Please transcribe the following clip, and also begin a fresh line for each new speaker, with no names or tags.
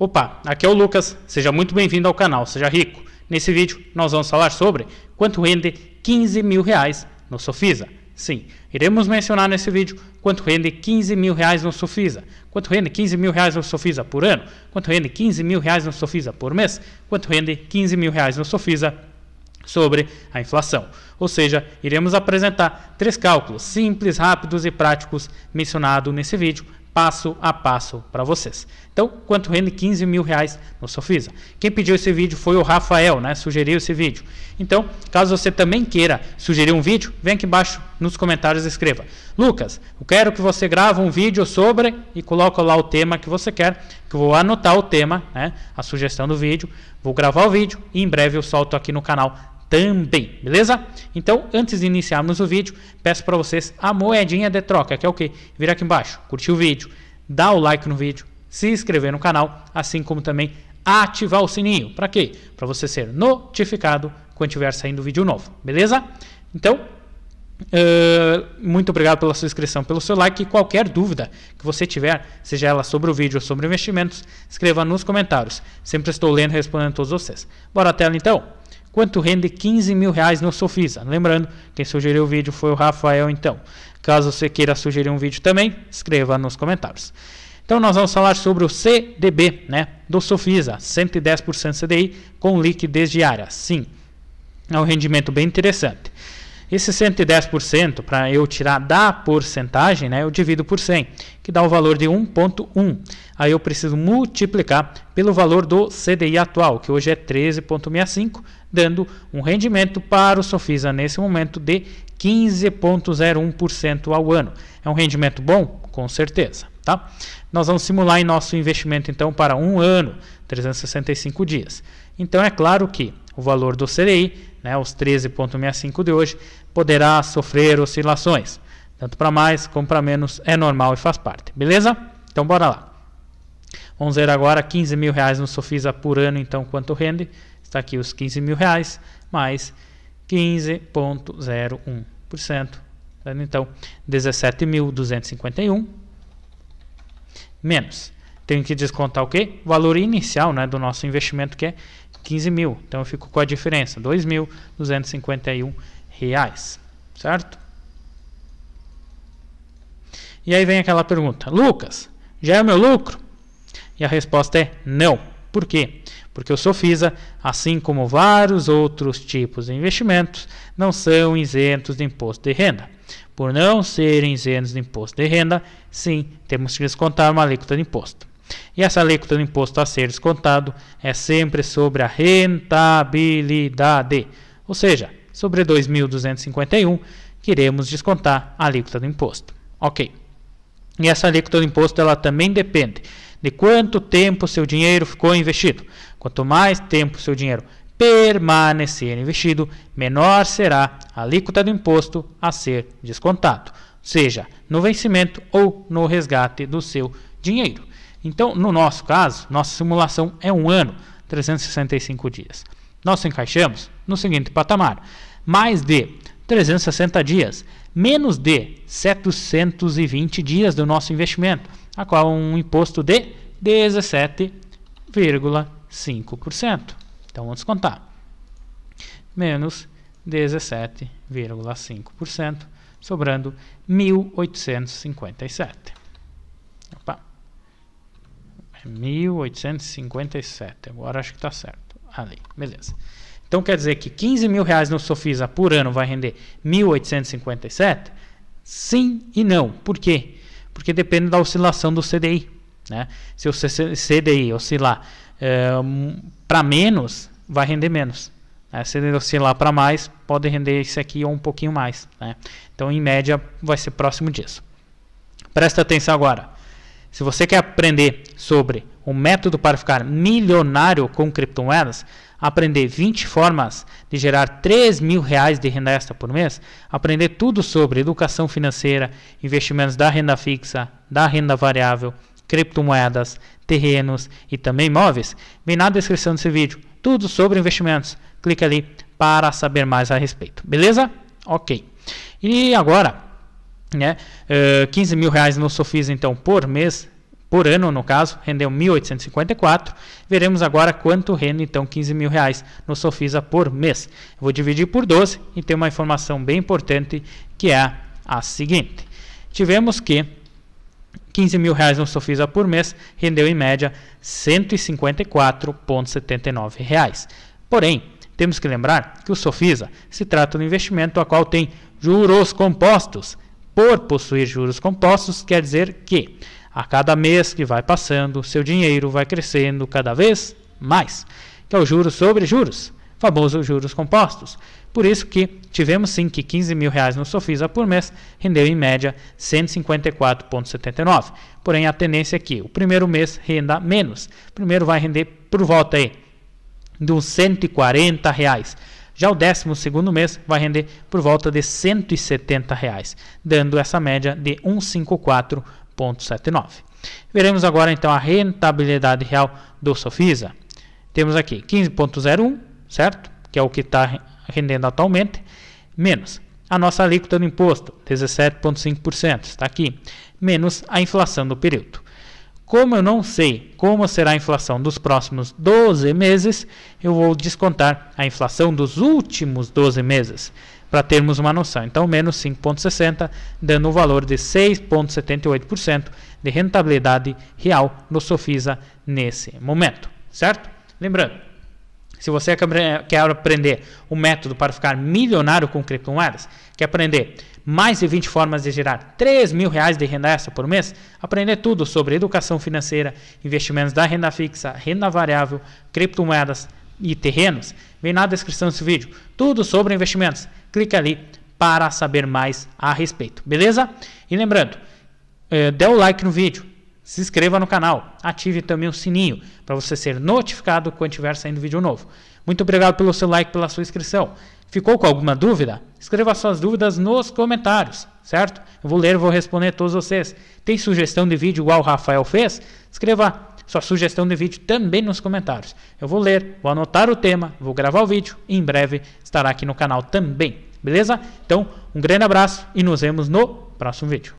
Opa, aqui é o Lucas, seja muito bem-vindo ao canal Seja Rico. Nesse vídeo nós vamos falar sobre quanto rende 15 mil reais no Sofisa. Sim, iremos mencionar nesse vídeo quanto rende 15 mil reais no Sofisa, quanto rende 15 mil reais no Sofisa por ano, quanto rende 15 mil reais no Sofisa por mês, quanto rende 15 mil reais no Sofisa sobre a inflação. Ou seja, iremos apresentar três cálculos simples, rápidos e práticos mencionados nesse vídeo passo a passo para vocês. Então, quanto rende 15 mil reais no Sofisa? Quem pediu esse vídeo foi o Rafael, né? Sugeriu esse vídeo. Então, caso você também queira sugerir um vídeo, vem aqui embaixo nos comentários e escreva: Lucas, eu quero que você grave um vídeo sobre e coloca lá o tema que você quer, que eu vou anotar o tema, né? A sugestão do vídeo, vou gravar o vídeo e em breve eu solto aqui no canal também, beleza? Então, antes de iniciarmos o vídeo, peço para vocês a moedinha de troca, que é o que? Vir aqui embaixo, curtir o vídeo, dar o like no vídeo, se inscrever no canal, assim como também ativar o sininho. Para quê? Para você ser notificado quando tiver saindo vídeo novo, beleza? Então, Uh, muito obrigado pela sua inscrição, pelo seu like. E qualquer dúvida que você tiver, seja ela sobre o vídeo ou sobre investimentos, escreva nos comentários. Sempre estou lendo e respondendo a todos vocês. Bora à tela então! Quanto rende 15 mil reais no Sofisa? Lembrando, quem sugeriu o vídeo foi o Rafael, então. Caso você queira sugerir um vídeo também, escreva nos comentários. Então nós vamos falar sobre o CDB, né, do Sofisa, 110% CDI com liquidez diária. Sim, é um rendimento bem interessante. Esse 110%, para eu tirar da porcentagem, né, eu divido por 100, que dá o valor de 1.1. Aí eu preciso multiplicar pelo valor do CDI atual, que hoje é 13.65, dando um rendimento para o Sofisa nesse momento de 15,01% ao ano. É um rendimento bom? Com certeza. Tá? Nós vamos simular em nosso investimento então para um ano, 365 dias. Então é claro que o valor do CDI, né, os 13,65 de hoje, poderá sofrer oscilações. Tanto para mais como para menos é normal e faz parte. Beleza? Então bora lá. Vamos ver agora 15 mil reais no Sofisa por ano, então quanto rende? está aqui os 15 mil reais, mais 15,01%. Tá então, 17.251 menos. Tenho que descontar o quê? O valor inicial né, do nosso investimento, que é 15 mil. Então, eu fico com a diferença, 2.251 reais, certo? E aí vem aquela pergunta, Lucas, já é o meu lucro? E a resposta é não. Por quê? porque o Sofisa, assim como vários outros tipos de investimentos, não são isentos de imposto de renda. Por não serem isentos de imposto de renda, sim, temos que descontar uma alíquota de imposto. E essa alíquota de imposto a ser descontado é sempre sobre a rentabilidade, ou seja, sobre 2.251 queremos descontar a alíquota do imposto. Ok. E essa alíquota do imposto ela também depende de quanto tempo seu dinheiro ficou investido. Quanto mais tempo seu dinheiro permanecer investido, menor será a alíquota do imposto a ser descontado, seja no vencimento ou no resgate do seu dinheiro. Então, no nosso caso, nossa simulação é um ano, 365 dias. Nós encaixamos no seguinte patamar: mais de 360 dias, menos de 720 dias do nosso investimento, a qual um imposto de 17,5%. Então vamos contar. Menos 17,5%, sobrando 1.857. Opa. 1.857. É agora acho que está certo. Ali, beleza. Então quer dizer que 15 mil reais no Sofisa por ano vai render 1.857? Sim e não. Por quê? Porque depende da oscilação do CDI. Né? Se o CDI oscilar é, eh, para menos, vai render menos. Né? Se ele oscilar para mais, pode render isso aqui ou um pouquinho mais. Né? Então, em média, vai ser próximo disso. Presta atenção agora. Se você quer aprender sobre um método para ficar milionário com criptomoedas, aprender 20 formas de gerar 3 mil reais de renda extra por mês, aprender tudo sobre educação financeira, investimentos da renda fixa, da renda variável, criptomoedas, terrenos e também imóveis, vem na descrição desse vídeo. Tudo sobre investimentos. Clica ali para saber mais a respeito. Beleza? Ok. E agora, né, 15 eh, mil reais no Sofis então por mês por ano, no caso, rendeu 1.854. Veremos agora quanto rende, então, 15 mil reais no Sofisa por mês. vou dividir por 12 e tem uma informação bem importante que é a seguinte. Tivemos que 15 mil reais no Sofisa por mês rendeu, em média, 154,79 reais. Porém, temos que lembrar que o Sofisa se trata de um investimento a qual tem juros compostos. Por possuir juros compostos, quer dizer que a cada mês que vai passando, seu dinheiro vai crescendo cada vez mais, que é o juros sobre juros, famoso juros compostos. Por isso que tivemos sim que 15 mil reais no Sofisa por mês rendeu em média 154,79. Porém, a tendência é que o primeiro mês renda menos. O primeiro vai render por volta aí dos 140 reais. Já o décimo segundo mês vai render por volta de 170 reais, dando essa média de 154 15.79. Veremos agora então a rentabilidade real do Sofisa. Temos aqui 15,01, certo? Que é o que está rendendo atualmente, menos a nossa alíquota do imposto, 17,5%, está aqui, menos a inflação do período. Como eu não sei como será a inflação dos próximos 12 meses, eu vou descontar a inflação dos últimos 12 meses para termos uma noção. Então, menos 5,60, dando o um valor de 6,78% de rentabilidade real no Sofisa nesse momento, certo? Lembrando, se você quer aprender o um método para ficar milionário com criptomoedas, quer aprender mais de 20 formas de gerar 3 mil reais de renda extra por mês, aprender tudo sobre educação financeira, investimentos da renda fixa, renda variável, criptomoedas, e terrenos? Vem na descrição desse vídeo. Tudo sobre investimentos. Clique ali para saber mais a respeito, beleza? E lembrando, eh, dê o like no vídeo, se inscreva no canal, ative também o sininho para você ser notificado quando tiver saindo vídeo novo. Muito obrigado pelo seu like, pela sua inscrição. Ficou com alguma dúvida? Escreva suas dúvidas nos comentários, certo? Eu vou ler, vou responder todos vocês. Tem sugestão de vídeo igual o Rafael fez? Escreva sua sugestão de vídeo também nos comentários. Eu vou ler, vou anotar o tema, vou gravar o vídeo e em breve estará aqui no canal também. Beleza? Então, um grande abraço e nos vemos no próximo vídeo.